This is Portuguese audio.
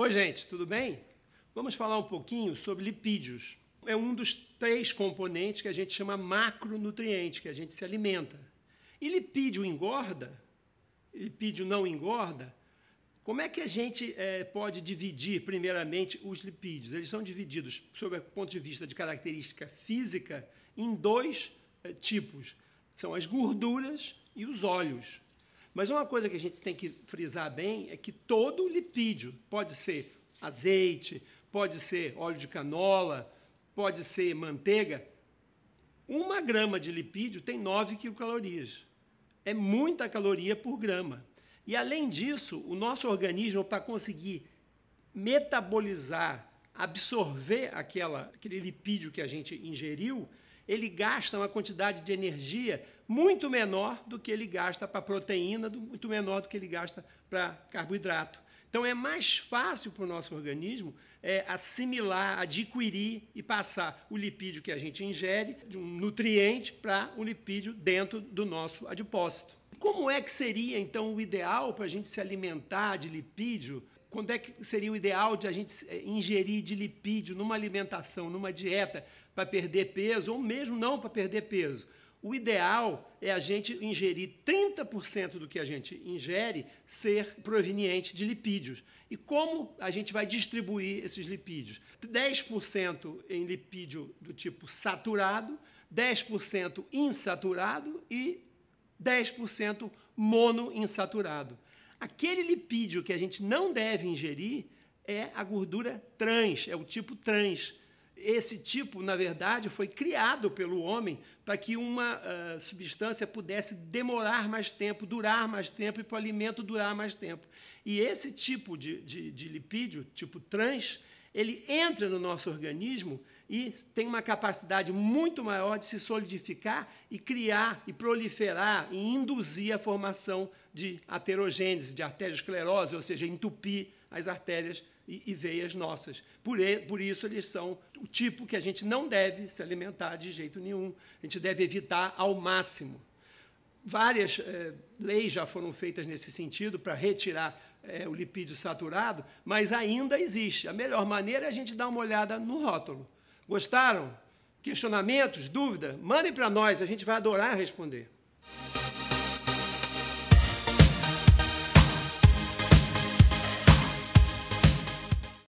Oi, gente, tudo bem? Vamos falar um pouquinho sobre lipídios. É um dos três componentes que a gente chama macronutriente, que a gente se alimenta. E lipídio engorda? Lipídio não engorda? Como é que a gente é, pode dividir, primeiramente, os lipídios? Eles são divididos, sob o ponto de vista de característica física, em dois é, tipos: são as gorduras e os óleos. Mas uma coisa que a gente tem que frisar bem é que todo lipídio pode ser azeite, pode ser óleo de canola, pode ser manteiga. Uma grama de lipídio tem 9 quilocalorias. É muita caloria por grama. E além disso, o nosso organismo, para conseguir metabolizar, absorver aquela, aquele lipídio que a gente ingeriu, ele gasta uma quantidade de energia muito menor do que ele gasta para proteína, muito menor do que ele gasta para carboidrato. Então é mais fácil para o nosso organismo é, assimilar, adquirir e passar o lipídio que a gente ingere de um nutriente para o lipídio dentro do nosso adipócito. Como é que seria então o ideal para a gente se alimentar de lipídio quando é que seria o ideal de a gente eh, ingerir de lipídio numa alimentação, numa dieta, para perder peso, ou mesmo não para perder peso. O ideal é a gente ingerir 30% do que a gente ingere ser proveniente de lipídios. E como a gente vai distribuir esses lipídios? 10% em lipídio do tipo saturado, 10% insaturado e 10% monoinsaturado. Aquele lipídio que a gente não deve ingerir é a gordura trans, é o tipo trans. Esse tipo, na verdade, foi criado pelo homem para que uma uh, substância pudesse demorar mais tempo, durar mais tempo e para o alimento durar mais tempo. E esse tipo de, de, de lipídio, tipo trans, ele entra no nosso organismo e tem uma capacidade muito maior de se solidificar e criar e proliferar e induzir a formação de aterogênese, de arteriosclerose, ou seja, entupir as artérias e, e veias nossas. Por, por isso, eles são o tipo que a gente não deve se alimentar de jeito nenhum. A gente deve evitar ao máximo. Várias é, leis já foram feitas nesse sentido para retirar é, o lipídio saturado, mas ainda existe. A melhor maneira é a gente dar uma olhada no rótulo. Gostaram? Questionamentos, dúvida? Mandem para nós, a gente vai adorar responder.